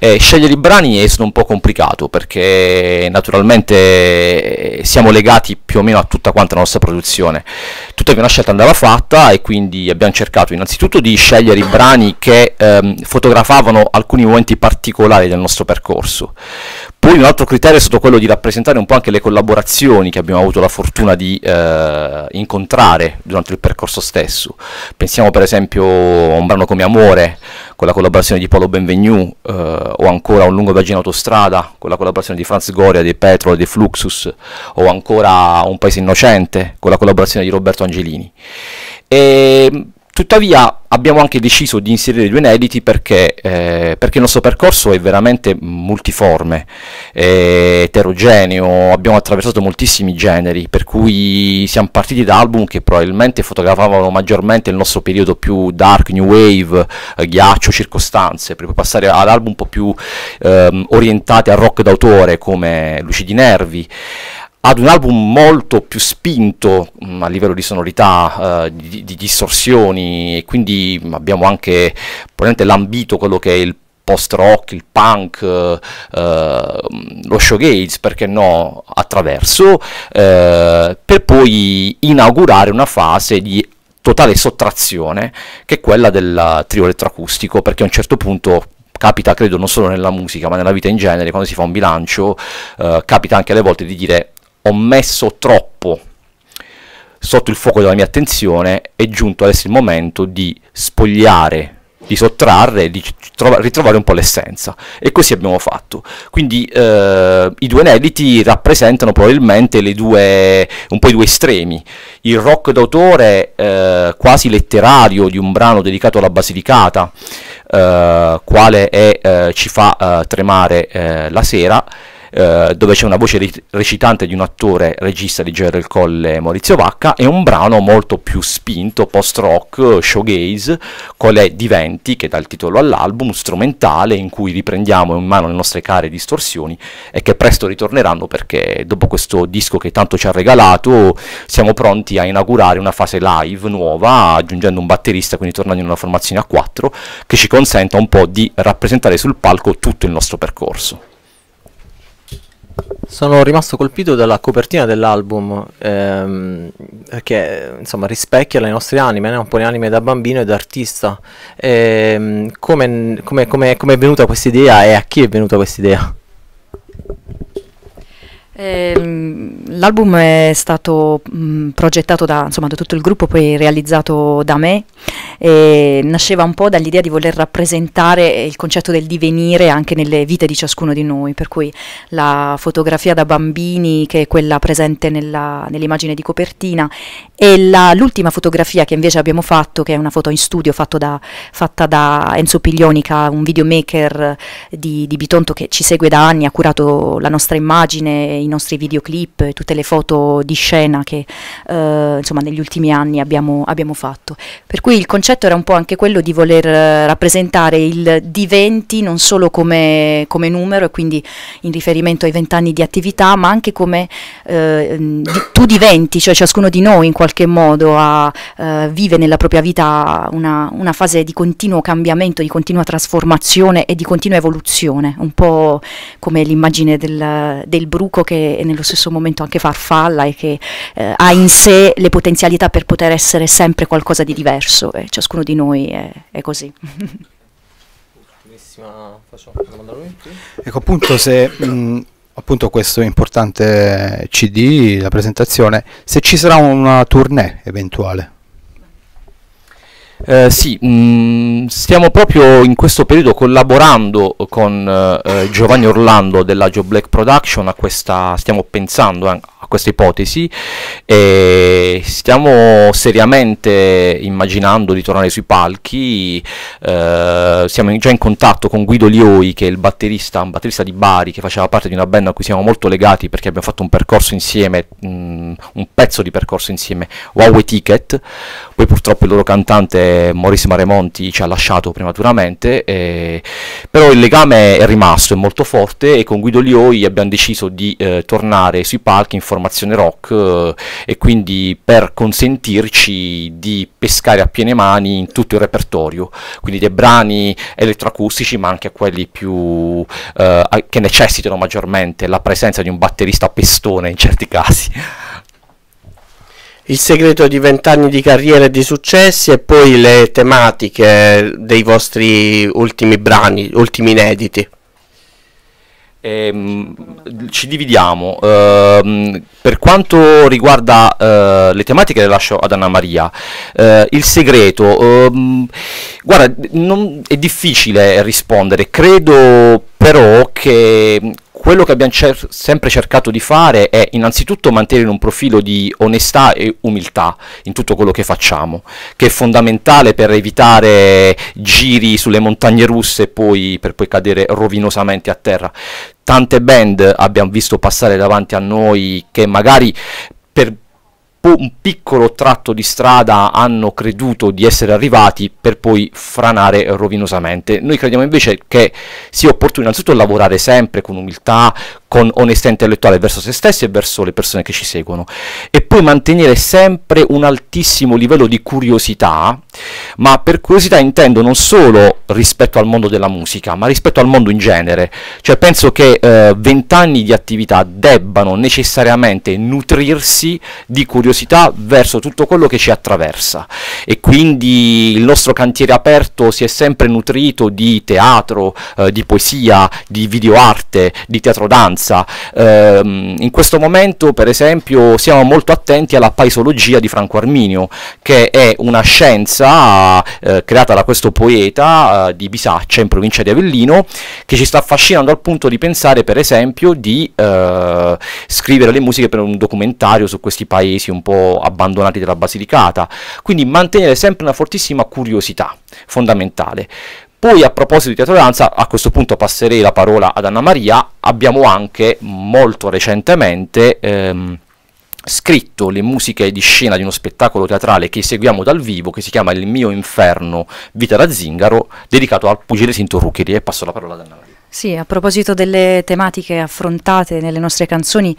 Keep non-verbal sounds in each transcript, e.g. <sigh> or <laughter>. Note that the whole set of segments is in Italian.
Eh, scegliere i brani è stato un po' complicato perché naturalmente eh, siamo legati più o meno a tutta quanta la nostra produzione. Tuttavia una scelta andava fatta e quindi abbiamo cercato innanzitutto di scegliere i brani che ehm, fotografavano alcuni momenti particolari del nostro percorso. Poi un altro criterio è stato quello di rappresentare un po' anche le collaborazioni che abbiamo avuto la fortuna di eh, incontrare durante il percorso stesso. Pensiamo per esempio a un brano come Amore, con la collaborazione di Paolo Benvenu, eh, o ancora a Un lungo viaggio in autostrada, con la collaborazione di Franz Goria, di Petro, di Fluxus, o ancora Un paese innocente, con la collaborazione di Roberto Angelini. E ehm, Tuttavia abbiamo anche deciso di inserire due inediti perché, eh, perché il nostro percorso è veramente multiforme, è eterogeneo, abbiamo attraversato moltissimi generi, per cui siamo partiti da album che probabilmente fotografavano maggiormente il nostro periodo più dark, new wave, eh, ghiaccio, circostanze, per poi passare ad album un po' più eh, orientati al rock d'autore come Lucidi Nervi ad un album molto più spinto mh, mm, a livello di sonorità, eh, di, di, distorsioni e quindi abbiamo anche probabilmente lambito quello che è il post rock, il punk, eh, eh lo showgates, perché no, attraverso, eh, per poi inaugurare una fase di totale sottrazione che è quella del trio elettroacustico, perché a un certo punto capita, credo, non solo nella musica, ma nella vita in genere, quando si fa un bilancio, eh, capita anche alle volte di dire ho messo troppo sotto il fuoco della mia attenzione, è giunto adesso il momento di spogliare di sottrarre, di ritrovare un po' l'essenza. E così abbiamo fatto. Quindi eh, i due inediti rappresentano probabilmente due, un po' i due estremi. Il rock d'autore eh, quasi letterario di un brano dedicato alla Basilicata, eh, quale è, eh, ci fa eh, tremare eh, la sera, eh, dove c'è una voce recitante di un attore regista di Gerald Colle e Maurizio Vacca e un brano molto più spinto, post-rock, showgaze, quale Diventi, che dà il titolo all'album, strumentale in cui riprendiamo in mano le nostre care distorsioni e che presto ritorneranno perché dopo questo disco che tanto ci ha regalato siamo pronti a inaugurare una fase live nuova aggiungendo un batterista, quindi tornando in una formazione a quattro che ci consenta un po' di rappresentare sul palco tutto il nostro percorso. Sono rimasto colpito dalla copertina dell'album ehm, che insomma rispecchia le nostre anime, no? un po' le anime da bambino e da artista. Ehm, come, come, come, è venuta questa idea e a chi è venuta questa idea? Ehm, l'album è stato mh, mm, progettato da, insomma, da tutto il gruppo, poi realizzato da me eh, nasceva un po' dall'idea di voler rappresentare eh, il concetto del divenire anche nelle vite di ciascuno di noi, per cui la fotografia da bambini, che è quella presente nella, nell'immagine di copertina, e la, l'ultima fotografia che invece abbiamo fatto, che è una foto in studio da, fatta da Enzo Piglionica, un videomaker eh, di, di Bitonto che ci segue da anni, ha curato la nostra immagine, i nostri videoclip, tutte le foto di scena che eh, insomma negli ultimi anni abbiamo, abbiamo fatto. Per cui il concetto era un po' anche quello di voler eh, rappresentare il diventi non solo come, come numero e quindi in riferimento ai vent'anni di attività, ma anche come eh, di, tu diventi, cioè ciascuno di noi in qualche modo ha, eh, vive nella propria vita una, una, fase di continuo cambiamento, di continua trasformazione e di continua evoluzione, un po' come l'immagine del, del bruco che è nello stesso momento anche farfalla e che eh, ha in sé le potenzialità per poter essere sempre qualcosa di diverso vabbè, ciascuno di noi è, è così. Ecco appunto se mh, mm, appunto questo importante CD, la presentazione, se ci sarà una tournée eventuale. Eh, sì, mh, mm, stiamo proprio in questo periodo collaborando con eh, eh, Giovanni Orlando della Joe Black Production, a questa, stiamo pensando eh, a questa ipotesi. E stiamo seriamente immaginando di tornare sui palchi, eh, siamo già in contatto con Guido Lioi che è il batterista, un batterista di Bari che faceva parte di una band a cui siamo molto legati perché abbiamo fatto un percorso insieme, mh, mm, un pezzo di percorso insieme, Huawei Ticket, poi purtroppo il loro cantante Maurice Maremonti ci ha lasciato prematuramente, eh, però il legame è rimasto, è molto forte e con Guido Lioi abbiamo deciso di eh, tornare sui palchi in formazione rock eh, e quindi per consentirci di pescare a piene mani in tutto il repertorio, quindi dei brani elettroacustici ma anche quelli più eh, che necessitano maggiormente la presenza di un batterista a pestone in certi casi. Il segreto di vent'anni di carriera e di successi e poi le tematiche dei vostri ultimi brani, ultimi inediti. Ehm, ci dividiamo. Ehm, per quanto riguarda eh, le tematiche, le lascio ad Anna Maria. Eh, il segreto, ehm, guarda, non, è difficile rispondere, credo però che quello che abbiamo cer- sempre cercato di fare è innanzitutto mantenere un profilo di onestà e umiltà in tutto quello che facciamo, che è fondamentale per evitare giri sulle montagne russe e poi, per poi cadere rovinosamente a terra. Tante band abbiamo visto passare davanti a noi che magari per un piccolo tratto di strada hanno creduto di essere arrivati per poi franare rovinosamente. Noi crediamo invece che sia opportuno innanzitutto lavorare sempre con umiltà, con onestà intellettuale verso se stessi e verso le persone che ci seguono e poi mantenere sempre un altissimo livello di curiosità, ma per curiosità intendo non solo rispetto al mondo della musica, ma rispetto al mondo in genere, cioè penso che eh, vent'anni eh, di attività debbano necessariamente nutrirsi di curiosità verso tutto quello che ci attraversa e quindi il nostro cantiere aperto si è sempre nutrito di teatro, eh, di poesia, di videoarte, di teatro danza, scienza. Ehm, in questo momento, per esempio, siamo molto attenti alla paesologia di Franco Arminio, che è una scienza eh, creata da questo poeta eh, di Bisaccia, in provincia di Avellino, che ci sta affascinando al punto di pensare, per esempio, di eh, scrivere le musiche per un documentario su questi paesi un po' abbandonati della Basilicata. Quindi mantenere sempre una fortissima curiosità fondamentale. Poi a proposito di teatro danza, a questo punto passerei la parola ad Anna Maria, abbiamo anche molto recentemente ehm, scritto le musiche di scena di uno spettacolo teatrale che seguiamo dal vivo, che si chiama Il mio inferno, Vita da Zingaro, dedicato al pugile Sinto Ruccheri e passo la parola ad Anna Maria. Sì, a proposito delle tematiche affrontate nelle nostre canzoni,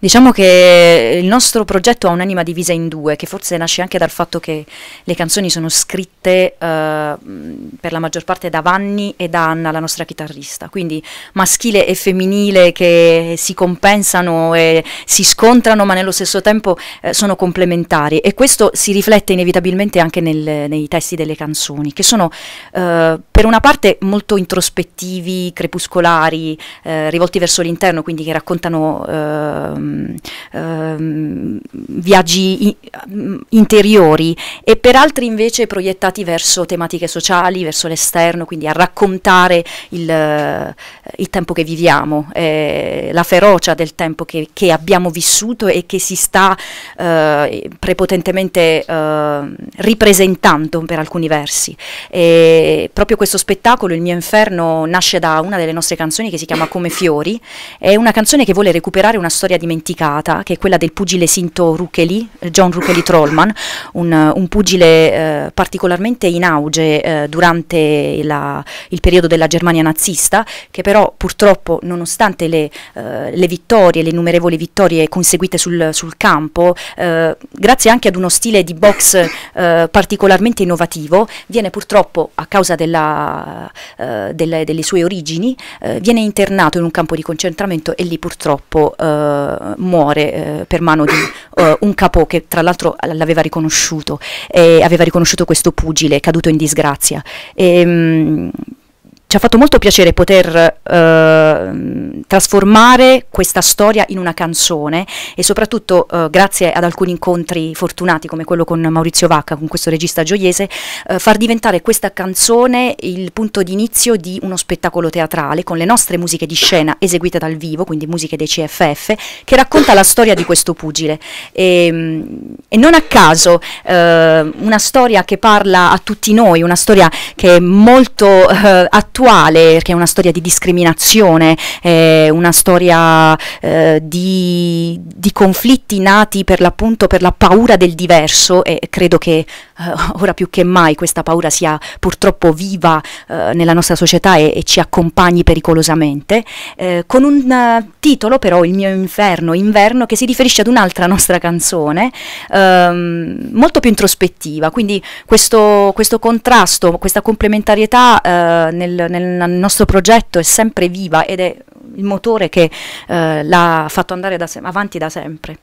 diciamo che il nostro progetto ha un'anima divisa in due, che forse nasce anche dal fatto che le canzoni sono scritte eh, per la maggior parte da Vanni e da Anna, la nostra chitarrista, quindi maschile e femminile che si compensano e si scontrano, ma nello stesso tempo eh, sono complementari e questo si riflette inevitabilmente anche nel, nei testi delle canzoni, che sono eh, per una parte molto introspettivi, creativi, crepuscolari, eh, rivolti verso l'interno, quindi che raccontano ehm, ehm, viaggi in, mm, interiori e per altri invece proiettati verso tematiche sociali, verso l'esterno, quindi a raccontare il, eh, il tempo che viviamo, eh, la ferocia del tempo che, che, abbiamo vissuto e che si sta eh, prepotentemente ripresentando per alcuni versi. E proprio questo spettacolo, Il mio inferno, nasce da una delle nostre canzoni che si chiama Come Fiori, è una canzone che vuole recuperare una storia dimenticata, che è quella del pugile Sinto Rucheli, John Rucheli Trollman, un, un pugile eh, particolarmente in auge eh, durante la, il periodo della Germania nazista, che però purtroppo nonostante le, eh, le vittorie, le innumerevoli vittorie conseguite sul, sul campo, eh, grazie anche ad uno stile di box eh, particolarmente innovativo, viene purtroppo a causa della, eh, delle, delle sue origini, anni, eh, viene internato in un campo di concentramento e lì purtroppo eh, muore eh, per mano di <coughs> eh, un capo che tra l'altro l'aveva riconosciuto, aveva riconosciuto questo pugile caduto in disgrazia. E, ehm, mh, ci ha fatto molto piacere poter eh, trasformare questa storia in una canzone e soprattutto eh, grazie ad alcuni incontri fortunati come quello con Maurizio Vacca, con questo regista gioiese, eh, far diventare questa canzone il punto d'inizio di uno spettacolo teatrale con le nostre musiche di scena eseguite dal vivo, quindi musiche dei CFF, che racconta la storia di questo pugile. E, ehm, e non a caso eh, una storia che parla a tutti noi, una storia che è molto eh, attuale attuale, perché è una storia di discriminazione, è una storia eh, di, di conflitti nati per l'appunto per la paura del diverso e credo che eh, ora più che mai questa paura sia purtroppo viva eh, nella nostra società e, e ci accompagni pericolosamente, eh, con un titolo però Il mio inferno, inverno, che si riferisce ad un'altra nostra canzone, ehm, molto più introspettiva, quindi questo, questo contrasto, questa complementarietà eh, nel, nel, nostro progetto è sempre viva ed è il motore che eh, l'ha fatto andare da se- avanti da sempre.